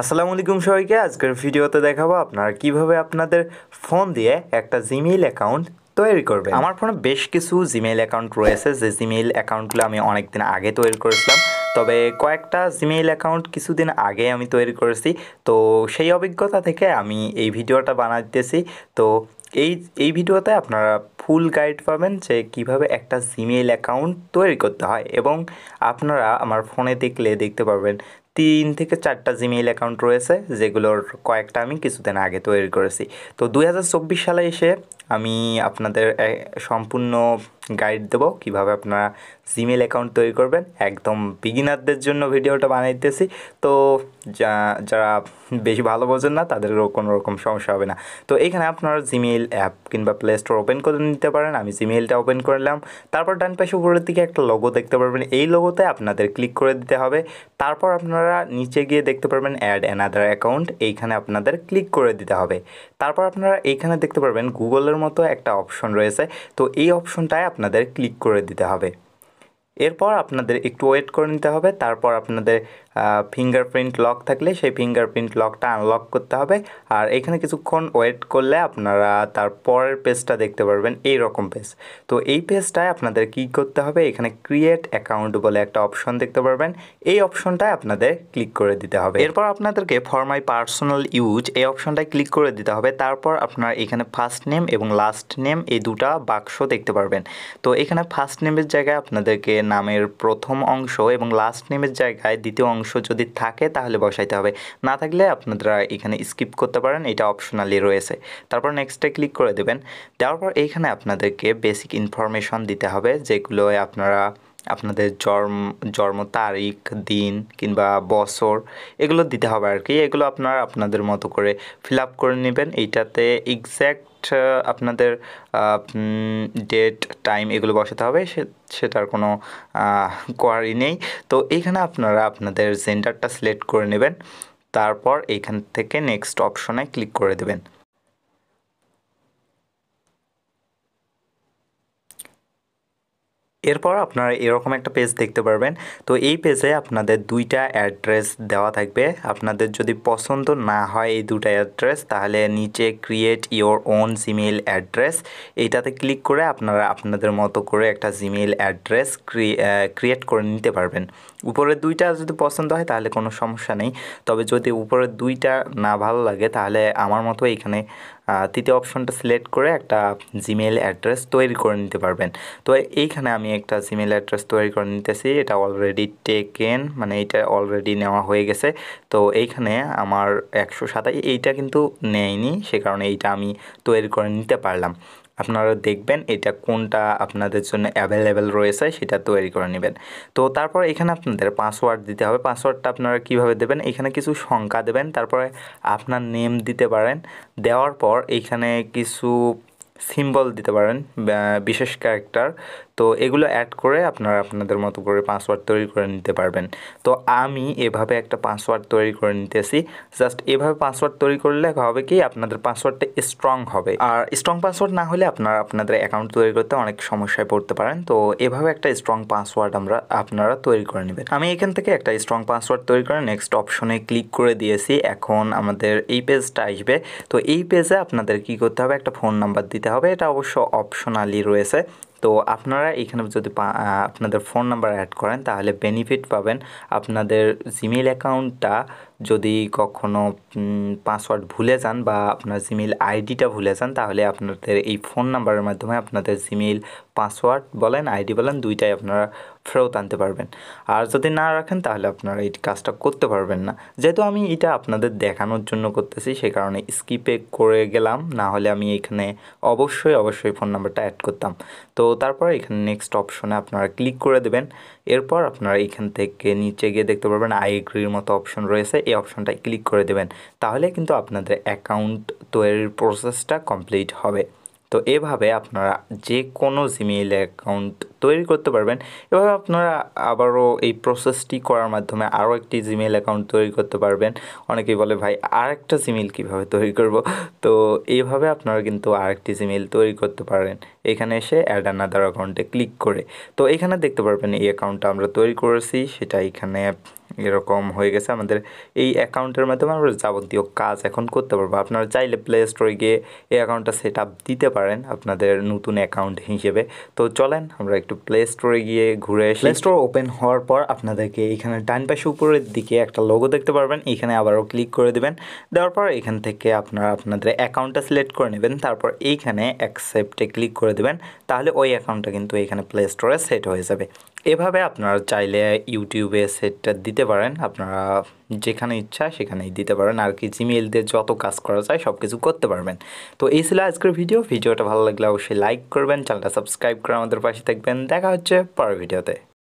আসসালামু আলাইকুম সবাইকে আজকের ভিডিওতে দেখাবো আপনারা কিভাবে আপনাদের ফোন দিয়ে একটা জিমেইল অ্যাকাউন্ট তৈরি করবে আমার ফোনে বেশ কিছু জিমেইল অ্যাকাউন্ট রয়েছে যে জিমেইল অ্যাকাউন্টগুলো আমি অনেকদিন আগে তৈরি করেছিলাম তবে কয়েকটা জিমেইল অ্যাকাউন্ট কিছুদিন আগে আমি তৈরি করেছি তো সেই অভিজ্ঞতা থেকে আমি এই ভিডিওটা বানাতেছি তো এই এই ভিডিওতে আপনারা ফুল গাইড পাবেন যে কিভাবে একটা জিমেইল অ্যাকাউন্ট তৈরি করতে হয় এবং আপনারা আমার ফোনে দেখলে দেখতে পারবেন তিন থেকে চারটা জিমেইল অ্যাকাউন্ট রয়েছে যেগুলোর কয়েকটা আমি কিছুদিন আগে তৈরি করেছি তো দুই হাজার সালে এসে আমি আপনাদের সম্পূর্ণ গাইড দেব কিভাবে আপনারা জিমেল অ্যাকাউন্ট তৈরি করবেন একদম বিগিনারদের জন্য ভিডিওটা বানাইতেছি তো যা যারা বেশি ভালো বোঝেন না তাদেরও কোনো রকম সমস্যা হবে না তো এখানে আপনারা জিমেল অ্যাপ কিংবা প্লে স্টোর ওপেন করে নিতে পারেন আমি জিমেলটা ওপেন করলাম তারপর ডান পাশে উপরের দিকে একটা লোগো দেখতে পারবেন এই লোগোতে আপনাদের ক্লিক করে দিতে হবে তারপর আপনারা নিচে গিয়ে দেখতে পারবেন অ্যাড অ্যানাদার অ্যাকাউন্ট এইখানে আপনাদের ক্লিক করে দিতে হবে তারপর আপনারা এইখানে দেখতে পারবেন গুগলের মতো একটা অপশন রয়েছে তো এই অপশনটায় আপনাদের ক্লিক করে দিতে হবে এরপর আপনাদের একটু ওয়েট করে নিতে হবে তারপর আপনাদের ফিঙ্গারপ্রিন্ট লক থাকলে সেই ফিঙ্গারপ্রিন্ট লকটা আনলক করতে হবে আর এখানে কিছুক্ষণ ওয়েট করলে আপনারা তার পরের পেজটা দেখতে পারবেন এই রকম পেজ তো এই পেজটায় আপনাদের কি করতে হবে এখানে ক্রিয়েট অ্যাকাউন্ট বলে একটা অপশন দেখতে পারবেন এই অপশনটায় আপনাদের ক্লিক করে দিতে হবে এরপর আপনাদেরকে ফর মাই পার্সোনাল ইউজ এই অপশনটায় ক্লিক করে দিতে হবে তারপর আপনার এখানে ফার্স্ট নেম এবং লাস্ট নেম এই দুটা বাক্স দেখতে পারবেন তো এখানে ফার্স্ট নেমের জায়গায় আপনাদেরকে নামের প্রথম অংশ এবং লাস্ট নেমের জায়গায় দ্বিতীয় অংশ অংশ যদি থাকে তাহলে বসাইতে হবে না থাকলে আপনারা এখানে স্কিপ করতে পারেন এটা অপশনালি রয়েছে তারপর নেক্সটে ক্লিক করে দেবেন দেওয়ার পর এইখানে আপনাদেরকে বেসিক ইনফরমেশন দিতে হবে যেগুলো আপনারা আপনাদের জন্ম জন্ম তারিখ দিন কিংবা বছর এগুলো দিতে হবে আর কি এগুলো আপনারা আপনাদের মতো করে ফিল আপ করে নেবেন এইটাতে এক্স্যাক্ট আপনাদের ডেট টাইম এগুলো বসাতে হবে সেটার কোনো কোয়ারি নেই তো এইখানে আপনারা আপনাদের জেন্ডারটা সিলেক্ট করে নেবেন তারপর এইখান থেকে নেক্সট অপশনে ক্লিক করে দেবেন এরপর আপনারা এরকম একটা পেজ দেখতে পারবেন তো এই পেজে আপনাদের দুইটা অ্যাড্রেস দেওয়া থাকবে আপনাদের যদি পছন্দ না হয় এই দুটা অ্যাড্রেস তাহলে নিচে create your own Gmail address এইটাতে ক্লিক করে আপনারা আপনাদের মতো করে একটা জিমেল অ্যাড্রেস ক্রিয়েট করে নিতে পারবেন উপরের দুইটা যদি পছন্দ হয় তাহলে কোনো সমস্যা নেই তবে যদি উপরের দুইটা না ভালো লাগে তাহলে আমার মতো এখানে তৃতীয় অপশনটা সিলেক্ট করে একটা জিমেল অ্যাড্রেস তৈরি করে নিতে পারবেন তো এইখানে আমি একটা জিমেল অ্যাড্রেস তৈরি করে নিতেছি এটা অলরেডি টেকেন মানে এটা অলরেডি নেওয়া হয়ে গেছে তো এইখানে আমার একশো সাতাশ এইটা কিন্তু নেয়নি সে কারণে এইটা আমি তৈরি করে নিতে পারলাম আপনারা দেখবেন এটা কোনটা আপনাদের জন্য অ্যাভেলেবেল রয়েছে সেটা তৈরি করে নেবেন তো তারপর এখানে আপনাদের পাসওয়ার্ড দিতে হবে পাসওয়ার্ডটা আপনারা কিভাবে দেবেন এখানে কিছু সংখ্যা দেবেন তারপরে আপনার নেম দিতে পারেন দেওয়ার পর এখানে কিছু সিম্বল দিতে পারেন বিশেষ ক্যারেক্টার তো এগুলো অ্যাড করে আপনারা আপনাদের মতো করে পাসওয়ার্ড তৈরি করে নিতে পারবেন তো আমি এভাবে একটা পাসওয়ার্ড তৈরি করে নিতেছি জাস্ট এভাবে পাসওয়ার্ড তৈরি করলে হবে কি আপনাদের পাসওয়ার্ডটা স্ট্রং হবে আর স্ট্রং পাসওয়ার্ড না হলে আপনারা আপনাদের অ্যাকাউন্ট তৈরি করতে অনেক সমস্যায় পড়তে পারেন তো এভাবে একটা স্ট্রং পাসওয়ার্ড আমরা আপনারা তৈরি করে নেবেন আমি এখান থেকে একটা স্ট্রং পাসওয়ার্ড তৈরি করে নেক্সট অপশনে ক্লিক করে দিয়েছি এখন আমাদের এই পেজটা আসবে তো এই পেজে আপনাদের কি করতে হবে একটা ফোন নাম্বার দিতে দিতে হবে এটা অবশ্য অপশনালি রয়েছে তো আপনারা এখানে যদি আপনাদের ফোন নাম্বার অ্যাড করেন তাহলে বেনিফিট পাবেন আপনাদের জিমেল অ্যাকাউন্টটা যদি কখনও পাসওয়ার্ড ভুলে যান বা আপনার জিমেল আইডিটা ভুলে যান তাহলে আপনাদের এই ফোন নাম্বারের মাধ্যমে আপনাদের জিমেল পাসওয়ার্ড বলেন আইডি বলেন দুইটাই আপনারা ফেরত আনতে পারবেন আর যদি না রাখেন তাহলে আপনারা এই কাজটা করতে পারবেন না যেহেতু আমি এটা আপনাদের দেখানোর জন্য করতেছি সে কারণে স্কিপে করে গেলাম না হলে আমি এখানে অবশ্যই অবশ্যই ফোন নাম্বারটা অ্যাড করতাম তো তারপর এখানে নেক্সট অপশনে আপনারা ক্লিক করে দেবেন এরপর আপনারা এখান থেকে নিচে গিয়ে দেখতে পারবেন আই এগ্রির মতো অপশন রয়েছে এই অপশনটায় ক্লিক করে দেবেন তাহলে কিন্তু আপনাদের অ্যাকাউন্ট তৈরির প্রসেসটা কমপ্লিট হবে তো এভাবে আপনারা যে কোনো জিমেইল অ্যাকাউন্ট তৈরি করতে পারবেন এভাবে আপনারা আবারও এই প্রসেসটি করার মাধ্যমে আরও একটি জিমেইল অ্যাকাউন্ট তৈরি করতে পারবেন অনেকেই বলে ভাই আর একটা জিমেইল কীভাবে তৈরি করব তো এইভাবে আপনারা কিন্তু আর একটি জিমেইল তৈরি করতে পারেন এখানে এসে অ্যাড অ্যানাদার অ্যাকাউন্টে ক্লিক করে তো এখানে দেখতে পারবেন এই অ্যাকাউন্টটা আমরা তৈরি করেছি সেটা এখানে এরকম হয়ে গেছে আমাদের এই অ্যাকাউন্টের মাধ্যমে আমরা যাবতীয় কাজ এখন করতে পারবো আপনারা চাইলে প্লে স্টোরে গিয়ে এই অ্যাকাউন্টটা সেট আপ দিতে পারেন আপনাদের নতুন অ্যাকাউন্ট হিসেবে তো চলেন আমরা একটু প্লে স্টোরে গিয়ে ঘুরে এসে প্লে স্টোর ওপেন হওয়ার পর আপনাদেরকে এখানে ডান পাশে উপরের দিকে একটা লোগো দেখতে পারবেন এখানে আবারও ক্লিক করে দেবেন দেওয়ার পর এখান থেকে আপনারা আপনাদের অ্যাকাউন্টটা সিলেক্ট করে নেবেন তারপর এইখানে অ্যাকসেপ্টে ক্লিক করে দেবেন তাহলে ওই অ্যাকাউন্টটা কিন্তু এখানে প্লে স্টোরে সেট হয়ে যাবে এভাবে আপনারা চাইলে ইউটিউবে সেটটা দিতে পারেন আপনারা যেখানে ইচ্ছা সেখানেই দিতে পারেন আর কি জিমেল দিয়ে যত কাজ করা যায় সব কিছু করতে পারবেন তো এই ছিল আজকের ভিডিও ভিডিওটা ভালো লাগলে অবশ্যই লাইক করবেন চ্যানেলটা সাবস্ক্রাইব করে আমাদের পাশে থাকবেন দেখা হচ্ছে পরের ভিডিওতে